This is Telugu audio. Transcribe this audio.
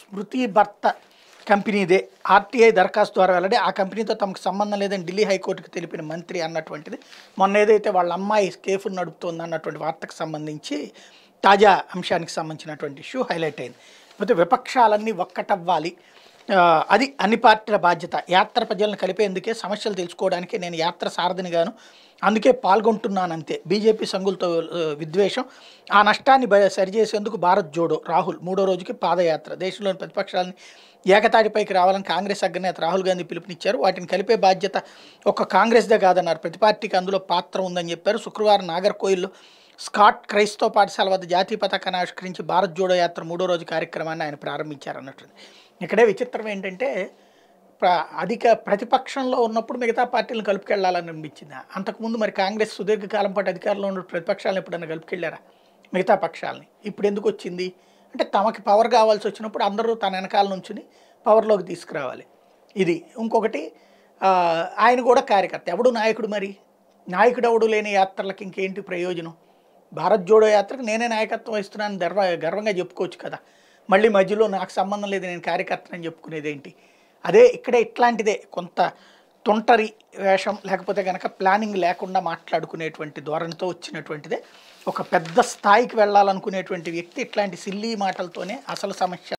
స్మృతి భర్త కంపెనీదే ఆర్టీఐ దరఖాస్తు ద్వారా వెళ్ళడే ఆ కంపెనీతో తమకు సంబంధం లేదని ఢిల్లీ హైకోర్టుకు తెలిపిన మంత్రి అన్నటువంటిది మొన్న ఏదైతే వాళ్ళ అమ్మాయి కేఫ్ను నడుపుతోంది అన్నటువంటి వార్తకు సంబంధించి తాజా అంశానికి సంబంధించినటువంటి ఇష్యూ హైలైట్ అయింది అయితే విపక్షాలన్నీ ఒక్కటవ్వాలి అది అన్ని పార్టీల బాధ్యత యాత్ర ప్రజలను కలిపేందుకే సమస్యలు తెలుసుకోవడానికి నేను యాత్ర సారథిని గాను అందుకే పాల్గొంటున్నానంతే బీజేపీ సంఘులతో విద్వేషం ఆ నష్టాన్ని సరిచేసేందుకు భారత్ జోడో రాహుల్ మూడో రోజుకి పాదయాత్ర దేశంలోని ప్రతిపక్షాలని ఏకతాటిపైకి రావాలని కాంగ్రెస్ అగ్రనేత రాహుల్ గాంధీ పిలుపునిచ్చారు వాటిని కలిపే బాధ్యత ఒక కాంగ్రెస్దే కాదన్నారు ప్రతి పార్టీకి అందులో పాత్ర ఉందని చెప్పారు శుక్రవారం నాగర్కోయిల్లో స్కాట్ క్రైస్తవ పాఠశాల వద్ద జాతీయ పతాకాన్ని ఆవిష్కరించి భారత్ జోడో యాత్ర మూడో రోజు కార్యక్రమాన్ని ఆయన ప్రారంభించారు అన్నట్టు ఇక్కడే విచిత్రం ఏంటంటే అధిక ప్రతిపక్షంలో ఉన్నప్పుడు మిగతా పార్టీలను కలుపుకెళ్లాలని అనిపించింది అంతకుముందు మరి కాంగ్రెస్ సుదీర్ఘకాలం పాటు అధికారంలో ఉన్న ప్రతిపక్షాలను ఎప్పుడైనా కలుపుకెళ్లారా మిగతా పక్షాలని ఇప్పుడు ఎందుకు వచ్చింది అంటే తమకి పవర్ కావాల్సి వచ్చినప్పుడు అందరూ తన వెనకాల నుంచుని పవర్లోకి తీసుకురావాలి ఇది ఇంకొకటి ఆయన కూడా కార్యకర్త ఎవడు నాయకుడు మరి నాయకుడు ఎవడు లేని యాత్రలకు ఇంకేంటి ప్రయోజనం భారత్ జోడో యాత్రకు నేనే నాయకత్వం వహిస్తున్నాను గర్వ గర్వంగా చెప్పుకోవచ్చు కదా మళ్ళీ మధ్యలో నాకు సంబంధం లేదు నేను కార్యకర్తనని చెప్పుకునేది ఏంటి అదే ఇక్కడ ఇట్లాంటిదే కొంత తొంటరి వేషం లేకపోతే కనుక ప్లానింగ్ లేకుండా మాట్లాడుకునేటువంటి ధోరణితో వచ్చినటువంటిదే ఒక పెద్ద స్థాయికి వెళ్ళాలనుకునేటువంటి వ్యక్తి ఇట్లాంటి సిల్లీ మాటలతోనే అసలు సమస్య